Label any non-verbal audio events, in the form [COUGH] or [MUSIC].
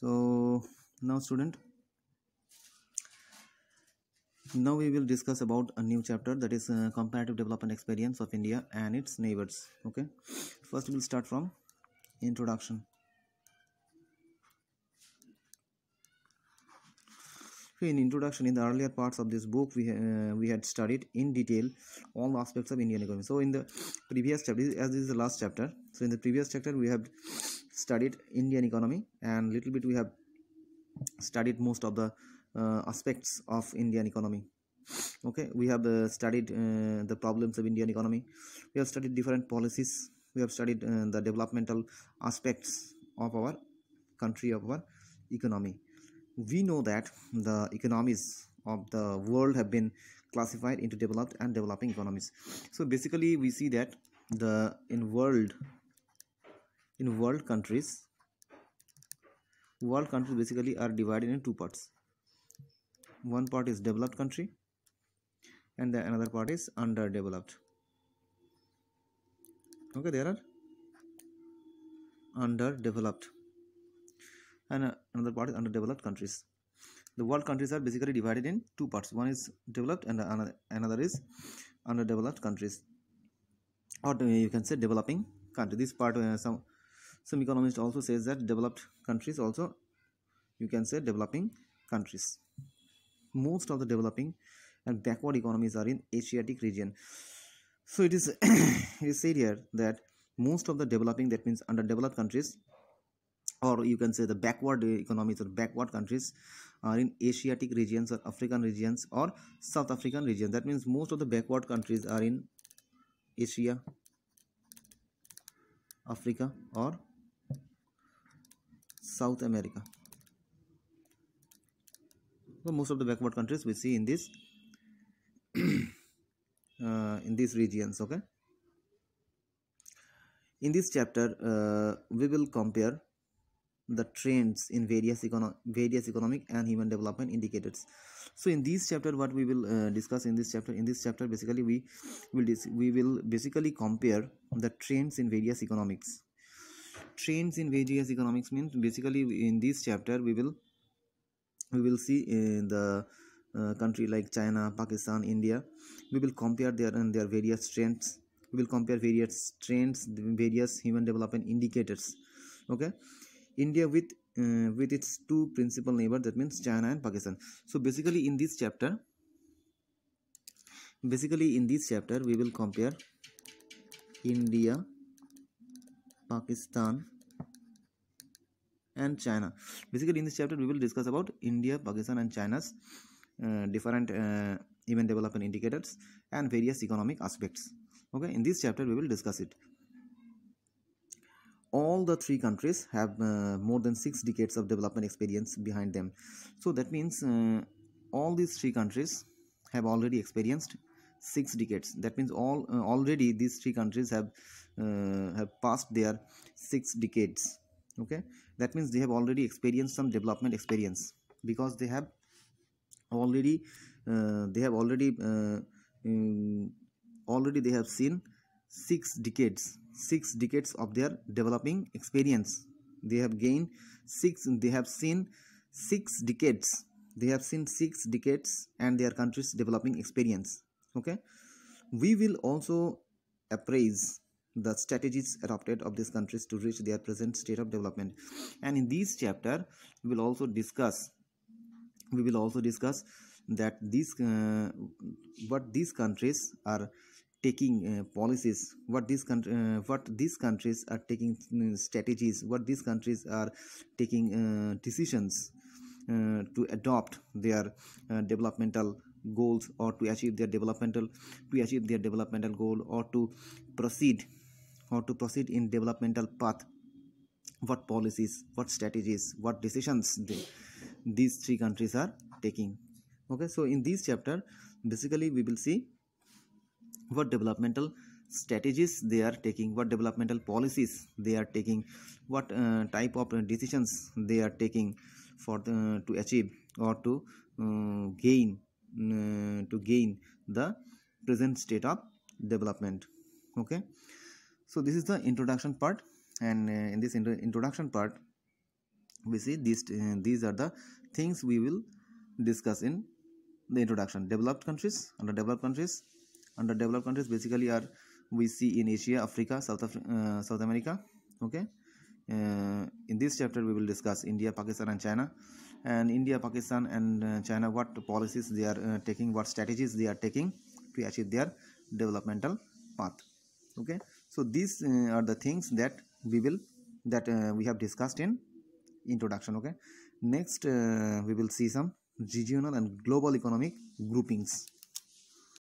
so now student now we will discuss about a new chapter that is uh, comparative development experience of india and its neighbors okay first we'll start from introduction In introduction, in the earlier parts of this book, we uh, we had studied in detail all aspects of Indian economy. So in the previous chapter, as this is the last chapter, so in the previous chapter we have studied Indian economy and little bit we have studied most of the uh, aspects of Indian economy. Okay, we have uh, studied uh, the problems of Indian economy. We have studied different policies. We have studied uh, the developmental aspects of our country of our economy we know that the economies of the world have been classified into developed and developing economies so basically we see that the in world in world countries world countries basically are divided in two parts one part is developed country and the another part is underdeveloped okay there are underdeveloped and uh, another part is underdeveloped countries. The world countries are basically divided in two parts. One is developed and uh, another is underdeveloped countries. Or uh, you can say developing country. This part uh, some some economists also says that developed countries also you can say developing countries. Most of the developing and backward economies are in Asiatic region. So it is [COUGHS] it is said here that most of the developing that means underdeveloped countries or you can say the backward economies or backward countries are in asiatic regions or african regions or south african region that means most of the backward countries are in asia africa or south america so most of the backward countries we see in this [COUGHS] uh, in these regions okay in this chapter uh, we will compare the trends in various, econo various economic and human development indicators so in this chapter what we will uh, discuss in this chapter in this chapter basically we will we will basically compare the trends in various economics trends in various economics means basically in this chapter we will we will see in uh, the uh, country like china pakistan india we will compare their and their various trends we will compare various trends various human development indicators okay India with uh, with its two principal neighbor that means China and Pakistan. So basically in this chapter basically in this chapter we will compare India, Pakistan and China. Basically in this chapter we will discuss about India, Pakistan and China's uh, different uh, event development indicators and various economic aspects okay in this chapter we will discuss it all the three countries have uh, more than six decades of development experience behind them so that means uh, all these three countries have already experienced six decades that means all uh, already these three countries have uh, have passed their six decades okay that means they have already experienced some development experience because they have already uh, they have already um, already they have seen six decades six decades of their developing experience they have gained six they have seen six decades they have seen six decades and their country's developing experience okay we will also appraise the strategies adopted of these countries to reach their present state of development and in this chapter we will also discuss we will also discuss that these uh, what these countries are taking uh, policies what these country uh, what these countries are taking uh, strategies what these countries are taking uh, decisions uh, to adopt their uh, developmental goals or to achieve their developmental to achieve their developmental goal or to proceed or to proceed in developmental path what policies what strategies what decisions they, these three countries are taking okay so in this chapter basically we will see what developmental strategies they are taking what developmental policies they are taking what uh, type of uh, decisions they are taking for the, to achieve or to uh, gain uh, to gain the present state of development okay so this is the introduction part and uh, in this introduction part we see these uh, these are the things we will discuss in the introduction developed countries under developed countries underdeveloped countries basically are we see in asia africa south Af uh, south america okay uh, in this chapter we will discuss india pakistan and china and india pakistan and uh, china what policies they are uh, taking what strategies they are taking to achieve their developmental path okay so these uh, are the things that we will that uh, we have discussed in introduction okay next we will see some regional and global economic groupings